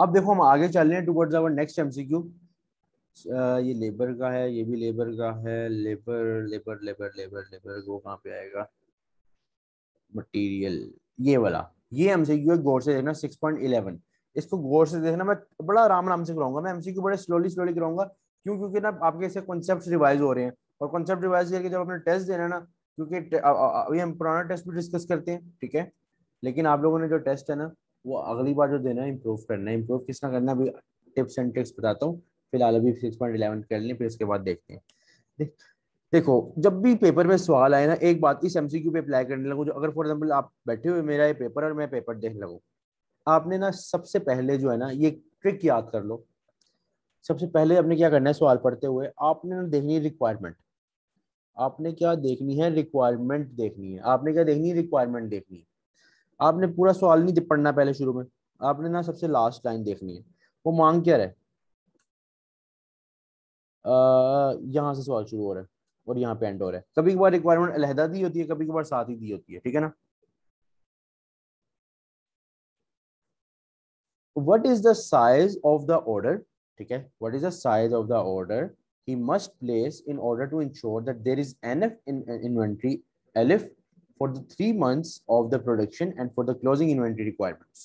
अब देखो हम आगे चल रहे हैं टूवर्ड्स आवर नेक्स्ट एमसीक्यू ये लेबर का है ये भी लेबर का है labour labour labour labour labour वो कहाँ पे आएगा मटेरियल ये वाला ये एमसीक्यू गौर से देखना सिक्स पॉइंट इलेवन इसको गौर से देखना मैं बड़ा आराम आराम से कराऊंगा मैं एमसीक्यू बड़े स्लोली स्लोली कराऊंगा क्यों क्योंकि ना आपके ऐसे कॉन्सेप्ट रिवाइज हो रहे हैं और कॉन्सेप्ट रिवाइज करके जब अपने टेस्ट देना ना क्योंकि अभी हम पुराना टेस्ट भी डिस्कस करते हैं ठीक है लेकिन आप लोगों ने जो टेस्ट है ना वो अगली बार जो देना है इम्प्रूव करना है इम्प्रूव किस करना है अभी टिप्स एंड ट्रिक्स बताता हूँ फिलहाल अभी सिक्स पॉइंट इलेवन कर लें फिर उसके बाद देखते हैं देखो जब भी पेपर में सवाल आए ना एक बात इस एमसीक्यू पे अप्लाई करने लगो जो अगर फॉर एग्जाम्पल आप बैठे हुए मेरा ये पेपर और मैं पेपर देख लगू आपने ना सबसे पहले जो है ना ये ट्रिक याद कर लो सबसे पहले आपने क्या करना है सवाल पढ़ते हुए आपने ना देखनी है रिक्वायरमेंट आपने क्या देखनी है रिक्वायरमेंट देखनी है आपने क्या देखनी है रिक्वायरमेंट देखनी है आपने पूरा सवाल नहीं पढ़ना पहले शुरू में आपने ना सबसे लास्ट लाइन देखनी है वो मांग क्या रहे यहाँ से सवाल शुरू हो रहा है और यहाँ पे एंड हो रहा है कभी कभार रिक्वायरमेंट अलहदा दी होती है कभी कभार साथ ही दी होती है ठीक है ना what is the size of the order ठीक है what is the size of the order he must place in order to ensure that there is enough in inventory LF for the three months of the production and for the closing inventory requirements.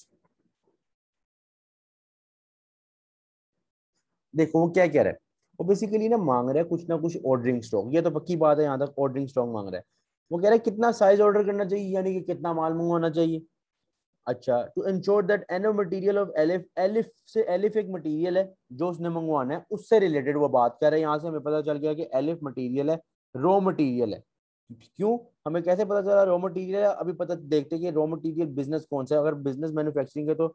देखो क्या कह रहा है वो basically ना मांग रहा है कुछ ना कुछ ऑर्डरिंग स्टॉक ये तो पक्की बात है यहाँ तक ऑर्डरिंग स्टॉक मांग रहा है वो कह रहा है कितना साइज ऑर्डर करना चाहिए यानी कि कितना माल मंगवाना चाहिए अच्छा to ensure that enough material of LF LF से एलिफ एक मटेरियल है जो उसने मंगवाना है उससे रिलेटेड वो बात कर रहे हैं यहाँ से हमें पता चल गया कि एलिफ मटीरियल है रॉ मटीरियल है क्यों हमें कैसे पता चला रॉ मटेरियल अभी पता देखते कि रॉ मटेरियल बिजनेस कौन सा है अगर बिजनेस मैन्युफैक्चरिंग है तो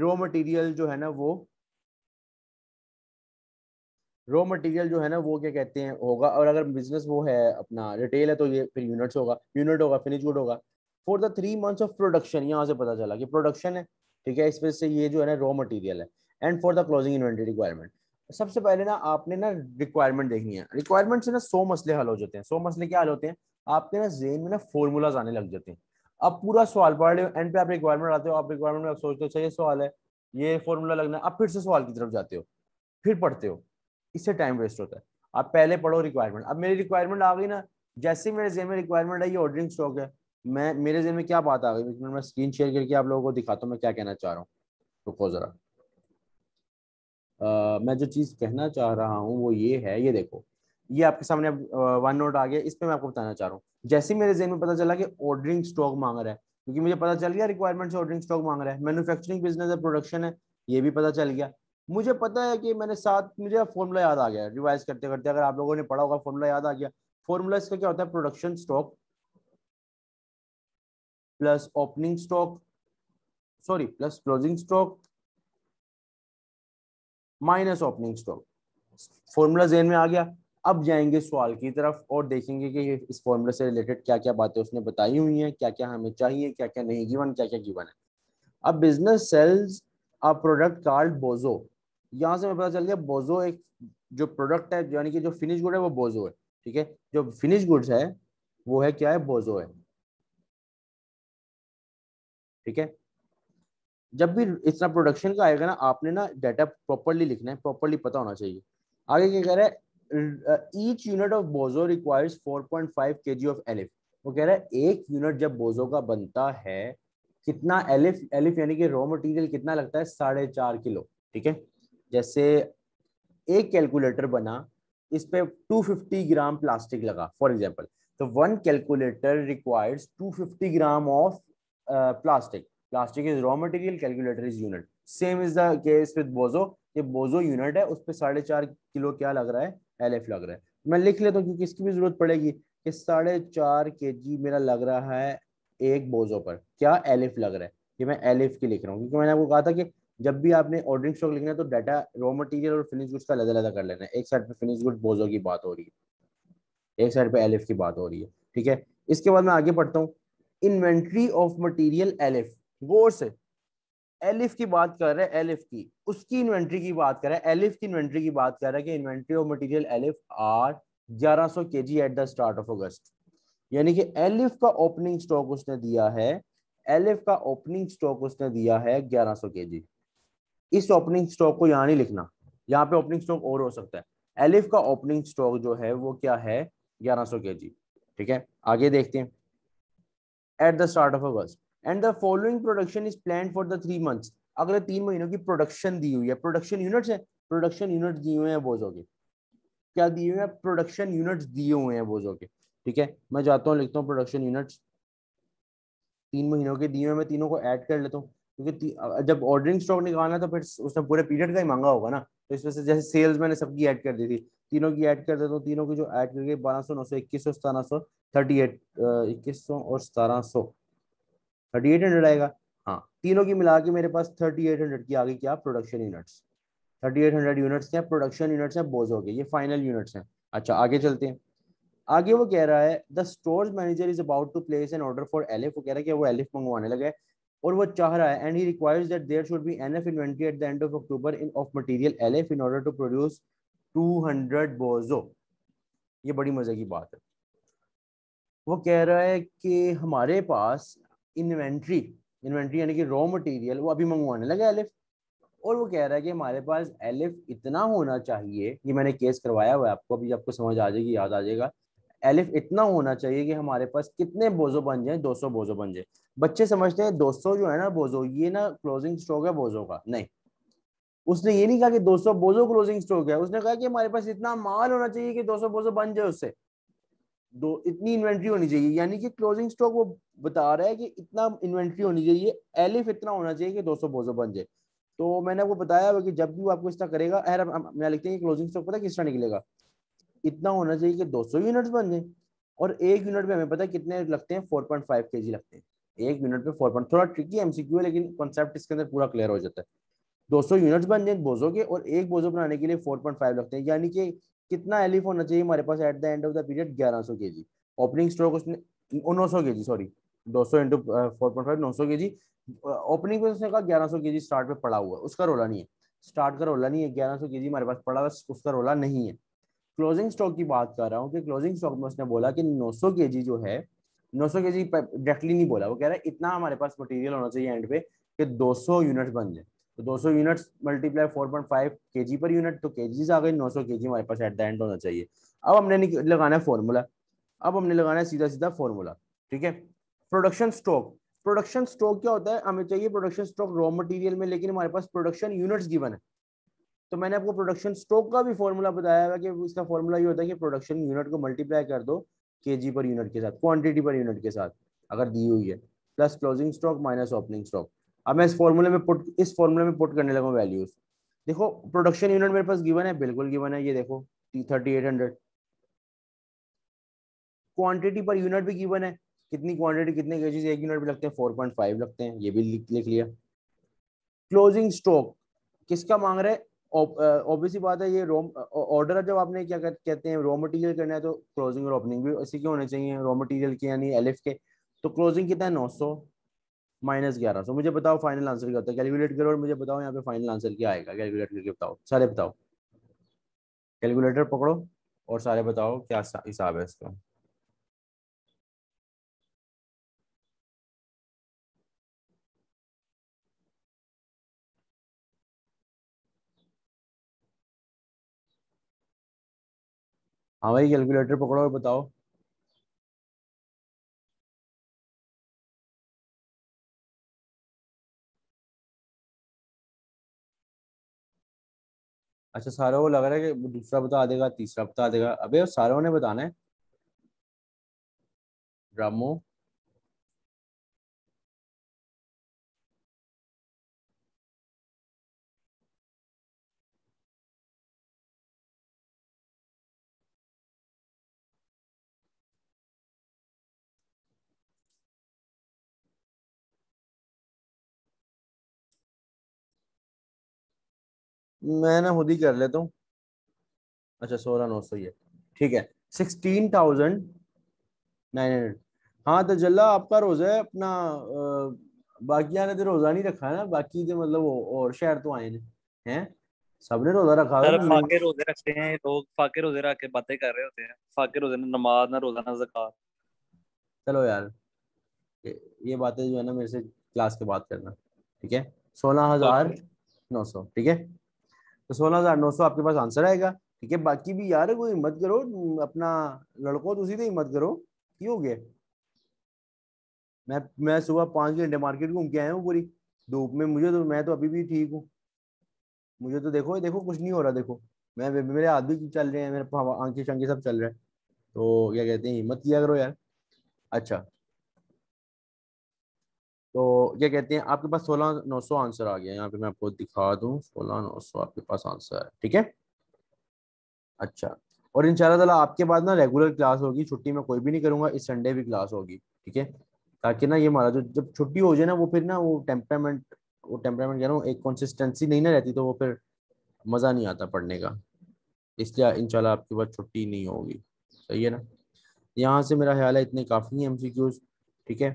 रॉ मटेरियल जो है ना वो रॉ मटेरियल जो है ना वो क्या कहते हैं होगा और अगर बिजनेस वो है अपना रिटेल है तो ये फिर यूनिट्स होगा यूनिट होगा फिनिश गुड होगा for the three months of production यहाँ से पता चला कि प्रोडक्शन है ठीक है इस वजह से ये जो है ना रॉ मटेरियल है and for the closing inventory requirement सबसे पहले ना आपने ना रिक्वायरमेंट देखनी है रिक्वायरमेंट से ना सौ मसले हल हो जाते हैं सौ मसले क्या हल होते हैं आपके ना जेन में ना फॉर्मूलाज आने लग जाते हैं आप पूरा सवाल पढ़ रहे हो एंड पे आप रिक्वायरमेंट आते हो आप रिक्वायरमेंट में आप सोचते हो अच्छा ये सवाल है ये फॉर्मूला लगना है आप फिर से सवाल की तरफ जाते हो फिर पढ़ते हो इससे टाइम वेस्ट होता है आप पहले पढ़ो रिक्वायरमेंट अब मेरी रिक्वायरमेंट आ गई ना जैसे मेरे जेन में रिक्वायरमेंट है ये ऑर्डरिंग स्टॉक है मैं मेरे जेन में क्या बात आ गई मैं स्क्रीन शेयर करके आप लोगों को दिखाता हूँ मैं क्या कहना चाह रहा हूँ रुको जरा आ, मैं जो चीज़ कहना चाह रहा हूँ वो ये है ये देखो ये आपके सामने वन नोट आ गया इस पर मैं आपको बताना चाह रहा हूँ जैसे ही मेरे जेन में पता चला कि ऑर्डरिंग स्टॉक मांग रहा है क्योंकि मुझे पता चल गया रिक्वायरमेंट से ऑर्डरिंग स्टॉक मांग रहा है मैनुफेक्चरिंग बिजनेस है प्रोडक्शन है ये भी पता चल गया मुझे पता है कि मैंने साथ मुझे फॉर्मूला याद आ गया रिवाइज करते करते अगर आप लोगों ने पढ़ा होगा फॉर्मूला याद आ गया फॉर्मूला इसका क्या होता है production stock plus opening stock sorry plus closing stock minus opening stock तो। फॉर्मूला जेन में आ गया अब जाएंगे सवाल की तरफ और देखेंगे कि इस फॉर्मूला से रिलेटेड क्या क्या बातें उसने बताई हुई हैं क्या क्या हमें चाहिए क्या क्या नहीं गिवन क्या क्या गिवन है अब business sells a product called Bojo यहाँ से हमें पता चल गया बोजो एक जो प्रोडक्ट है यानी कि जो फिनिश गुड है वो बोजो है ठीक है जो फिनिश गुड्स है वो है क्या है बोजो है ठीक है जब भी इतना प्रोडक्शन का आएगा ना आपने ना डाटा प्रॉपरली लिखना है प्रॉपरली पता होना चाहिए आगे क्या कह रहा है each unit of Bojo requires 4.5 kg of LF वो कह रहा है एक यूनिट जब बोजो का बनता है कितना एलिफ एलिफ यानी कि रॉ मटेरियल कितना लगता है साढ़े चार किलो ठीक है जैसे एक कैलकुलेटर बना इस पे 250 ग्राम प्लास्टिक लगा फॉर एग्जाम्पल तो one calculator requires 250 gram of plastic plastic is raw material calculator is unit same is the case with Bojo ये बोजो यूनिट है उस पर साढ़े चार किलो क्या लग रहा है एल एफ लग रहा है तो मैं लिख लेता हूँ क्योंकि इसकी भी जरूरत पड़ेगी कि साढ़े चार के जी मेरा लग रहा है एक बोजो पर क्या एल एफ लग रहा है ये मैं एल एफ के लिख रहा हूँ क्योंकि मैंने आपको कहा था कि जब भी आपने ऑर्डरिंग स्टॉक लिखना है तो डाटा रॉ मटेरियल और फिनिश गुड्स का अलग अलग कर लेना है एक साइड पर फिनिश गुड बोजो की बात हो रही है एक साइड पर एल की बात हो रही है ठीक है इसके बाद मैं आगे पढ़ता हूँ inventory of material L F गौर से एलिफ की बात कर रहे हैं एलिफ की उसकी इन्वेंट्री की बात कर रहे हैं एलिफ की इन्वेंट्री की बात कर रहे हैं कि inventory of material LF are 1100 सौ K G at the start of August यानी कि एलिफ का ओपनिंग स्टॉक उसने दिया है एलिफ का ओपनिंग स्टॉक उसने दिया है 1100 सौ के जी इस ओपनिंग स्टॉक को यहाँ नहीं लिखना यहाँ पे ओपनिंग स्टॉक और हो सकता है एलिफ का ओपनिंग स्टॉक जो है वो क्या है 1100 सौ के जी ठीक है आगे देखते हैं at the start of August and the following production is plan for the three months अगले तीन महीनों की प्रोडक्शन दी हुई है प्रोडक्शन यूनिट्स है प्रोडक्शन यूनिट दिए हुए हैं बोझों के क्या दिए हुए हैं प्रोडक्शन यूनिट्स दिए हुए हैं बोझों के ठीक है मैं जाता हूँ लिखता हूँ प्रोडक्शन यूनिट्स तीन महीनों के दिए हुए मैं तीनों को ऐड कर लेता हूँ क्योंकि जब ऑर्डरिंग स्टॉक निकालना तो फिर उसने पूरे पीरियड का ही मांगा होगा ना तो इस वजह से जैसे सेल्स मैंने सबकी ऐड कर दी थी तीनों की ऐड कर देता हूँ तीनों की जो ऐड करके बारह सौ नौ सौ इक्कीस सौ सतारह सौ थर्टी एट इक्कीस सौ और सतारह सौ थर्टी एट हंड्रेड आएगा हाँ तीनों की मिला के मेरे पास थर्टी एट हंड्रेड की आ गई क्या production units thirty eight hundred units क्या प्रोडक्शन यूनिट्स हैं बोझ हो गए ये फाइनल यूनिट्स हैं अच्छा आगे चलते हैं आगे वो कह रहा है the store manager is about to place an order for L F वो कह रहा है कि वो एल एफ मंगवाने लगा है और वो चाह रहा है and he requires that there should be enough inventory at the end of October in of material LF in order to produce 200 Bojo ये बड़ी मजे की बात है वो कह रहा है कि हमारे पास इन्वेंट्री इन्वेंट्री यानी कि रॉ मटेरियल वो अभी मंगवाने लगे एलिफ और वो कह रहा है कि हमारे पास एलिफ इतना होना चाहिए ये मैंने केस करवाया हुआ है आपको अभी आपको समझ आ जाएगी याद आ जाएगा एलिफ इतना होना चाहिए कि हमारे पास कितने बोजो बन जाए 200 बोजो बन जाए बच्चे समझते हैं 200 जो है ना बोजो ये ना क्लोजिंग स्टॉक है बोजो का नहीं उसने ये नहीं कहा कि 200 बोजो क्लोजिंग स्टॉक है उसने कहा कि हमारे पास इतना माल होना चाहिए कि 200 बोजो बन जाए उससे दो इतनी इन्वेंट्री होनी चाहिए यानी कि क्लोजिंग स्टॉक वो बता रहा है कि इतना इन्वेंट्री होनी चाहिए एलिफ इतना होना चाहिए कि दो सौ बोजो बन जाए तो मैंने आपको बताया कि जब भी वो आपको इस तरह करेगा अहर मैं लिखते हैं क्लोजिंग स्टॉक पता किस तरह निकलेगा इतना होना चाहिए कि 200 यूनिट्स बन जाए और एक यूनिट पे हमें पता है कितने लगते हैं 4.5 जी लगते हैं एक यूनिट पे 4. थोड़ा ट्रिकी एमसीक्यू है लेकिन कॉन्सेप्ट इसके अंदर पूरा क्लियर हो जाता है 200 यूनिट्स बन जाए बोजो के और एक बोजो बनाने के लिए 4.5 लगते हैं यानी कि कितना एलिफ e होना चाहिए हमारे पास at the end of the period ग्यारह सौ के जी ओपनिंग स्टॉक उसने uh, नौ सौ के जी सॉरी दो सौ इंटू फोर पॉइंट फाइव नौ सौ के जी ओपनिंग पे उसने कहा ग्यारह सौ के जी स्टार्ट पे पड़ा हुआ है उसका रोला नहीं है स्टार्ट का रोला नहीं है ग्यारह सौ के जी हमारे पास पड़ा हुआ उसका रोला नहीं है क्लोजिंग स्टॉक की बात कर रहा हूँ कि क्लोजिंग स्टॉक में उसने बोला कि नौ सौ के जी जो है नौ सौ के जी डायरेक्टली नहीं बोला वो कह रहा है इतना हमारे पास मटेरियल होना चाहिए एंड पे कि दो सौ यूनिट बन जाए तो 200 यूनिट्स मल्टीप्लाई के जी पर यूनिट तो जी आ गई 900 जी हमारे पास एट द एंड होना चाहिए अब हमने लगाना है फॉर्मूला अब हमने लगाना है सीधा सीधा फॉर्मूला ठीक है प्रोडक्शन स्टॉक प्रोडक्शन स्टॉक क्या होता है हमें चाहिए प्रोडक्शन स्टॉक रॉ मटेरियल में लेकिन हमारे पास प्रोडक्शन यूनिट्स गिवन है तो मैंने आपको प्रोडक्शन स्टॉक का भी फॉर्मूला बताया हुआ कि इसका फॉर्मूला ये होता है कि प्रोडक्शन यूनिट को मल्टीप्लाई कर दो के पर यूनिट के साथ क्वान्टिटी पर यूनिट के साथ अगर दी हुई है plus closing stock minus opening stock अब मैं इस फॉर्मूले में पुट इस फॉर्मूले में पुट करने लगा वैल्यूज देखो प्रोडक्शन यूनिट मेरे पास गिवन है बिल्कुल गिवन है ये देखो थर्टी एट हंड्रेड क्वान्टिटी पर यूनिट भी गिवन है कितनी क्वान्टिटी कितने केजीज एक यूनिट भी लगते हैं फोर पॉइंट फाइव लगते हैं ये भी लिख लिख लिया क्लोजिंग स्टॉक किसका मांग रहे ऑब्वियसली बात है ये रोम ऑर्डर जब आपने क्या कर, कहते हैं रॉ मटेरियल करना है तो क्लोजिंग और ओपनिंग भी ऐसे क्यों होने चाहिए रॉ मटेरियल के यानी एल के तो क्लोजिंग कितना है नौ सौ माइनस ग्यारह सौ मुझे बताओ फाइनल आंसर क्या होता है कैलकुलेट करो और मुझे बताओ यहाँ पे फाइनल आंसर क्या आएगा कैलकुलेट करके बताओ सारे बताओ कैलकुलेटर पकड़ो और सारे बताओ क्या हिसाब है इसका हाँ भाई कैलकुलेटर पकड़ो और बताओ अच्छा सारा वो लग रहा है कि दूसरा बता देगा तीसरा बता देगा अबे सारों ने बताना है ड्रामो मैं ना खुद ही कर लेता हूँ अच्छा सोलह नौ सौ ये ठीक है सिक्सटीन थाउजेंड नाइन हंड्रेड हाँ तो जल्ला आपका रोज़ा है अपना बाकी आने तो रोज़ा नहीं रखा है ना बाकी तो मतलब और शहर तो आए हैं हैं सबने रोजा रखा है फाके रोजे रखते हैं लोग फाके रोजे रख के बातें कर रहे होते हैं फाके रोजे ना नमाज ना रोजा ना जक़ात चलो यार ये बातें जो है ना मेरे से क्लास के बाद करना ठीक है सोलह हजार नौ सौ ठीक है तो सोलह हज़ार नौ सौ आपके पास आंसर आएगा ठीक है बाकी भी यार कोई हिम्मत करो अपना तो उसी से हिम्मत करो क्यों हो गया मैं मैं सुबह पाँच घंटे मार्केट घूम के आया हूँ पूरी धूप में मुझे तो मैं तो अभी भी ठीक हूँ मुझे तो देखो देखो कुछ नहीं हो रहा देखो मैं मेरे हाथ भी चल रहे हैं मेरे आंखें शंखें सब चल रहे हैं तो क्या कहते हैं हिम्मत किया करो यार अच्छा क्या कहते हैं आपके पास सोलह नौ सौ आंसर आ गया यहाँ पे मैं आपको दिखा दूँ सोलह नौ सौ आपके पास आंसर है ठीक है अच्छा और इन ताला आपके बाद ना रेगुलर क्लास होगी छुट्टी में कोई भी नहीं करूँगा इस संडे भी क्लास होगी ठीक है ताकि ना ये हमारा जो जब छुट्टी हो जाए ना वो फिर ना वो टेम्परामेंट वो टेम्परामेंट कह रहा हूँ एक कंसिस्टेंसी नहीं ना रहती तो वो फिर मज़ा नहीं आता पढ़ने का इसलिए इनशाला आपके पास छुट्टी नहीं होगी सही है ना यहाँ से मेरा ख्याल है इतने काफ़ी हैं एम ठीक है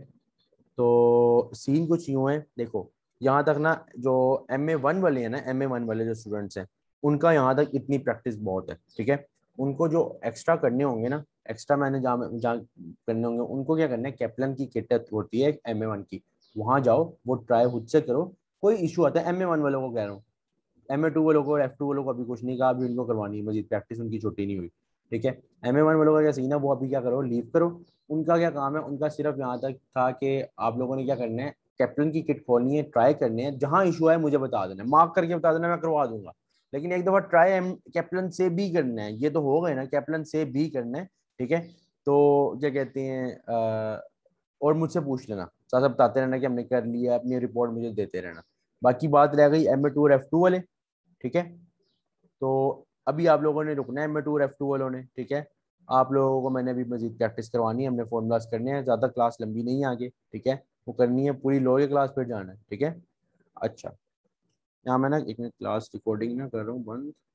तो सीन कुछ यूँ है देखो यहाँ तक ना जो एम ए वन वाले हैं ना एम ए वन वाले जो स्टूडेंट्स हैं उनका यहाँ तक इतनी प्रैक्टिस बहुत है ठीक है उनको जो एक्स्ट्रा करने होंगे ना एक्स्ट्रा मैंने जहाँ जहाँ करने होंगे उनको क्या करना है कैप्लन की किट होती है एम ए वन की वहाँ जाओ वो ट्राई खुद से करो कोई इशू आता है एम ए वन वालों को कह रहा हूँ एम ए टू वालों को एफ टू वालों को अभी कुछ नहीं कहा अभी उनको करवानी है मजीद प्रैक्टिस उनकी छोटी नहीं हुई ठीक है एम ए वन वालों का क्या सीन है वो अभी क्या करो लीव करो उनका क्या काम है उनका सिर्फ यहाँ तक था कि आप लोगों ने क्या करना है कैप्टन की किट खोलनी है ट्राई करनी है जहाँ इशू आए मुझे बता देना मार्क करके बता देना मैं करवा दूंगा लेकिन एक दफ़ा ट्राई एम कैप्टन से भी करना है ये तो हो गए ना कैप्टन से भी करना है ठीक है तो क्या कहते हैं और मुझसे पूछ लेना साथ साथ बताते रहना कि हमने कर लिया अपनी रिपोर्ट मुझे देते रहना बाकी बात रह गई एम ए टू और एफ टू वाले ठीक है तो अभी आप लोगों ने रुकना है एम ए टू और एफ टू वालों ने ठीक है आप लोगों को मैंने अभी मजीद प्रैक्टिस करवानी है हमने फॉर्मूलाज करने हैं ज़्यादा क्लास लंबी नहीं आगे ठीक है वो करनी है पूरी लोअर क्लास पर जाना है ठीक है अच्छा यहाँ मैं ना एक क्लास रिकॉर्डिंग ना कर रहा हूँ बंद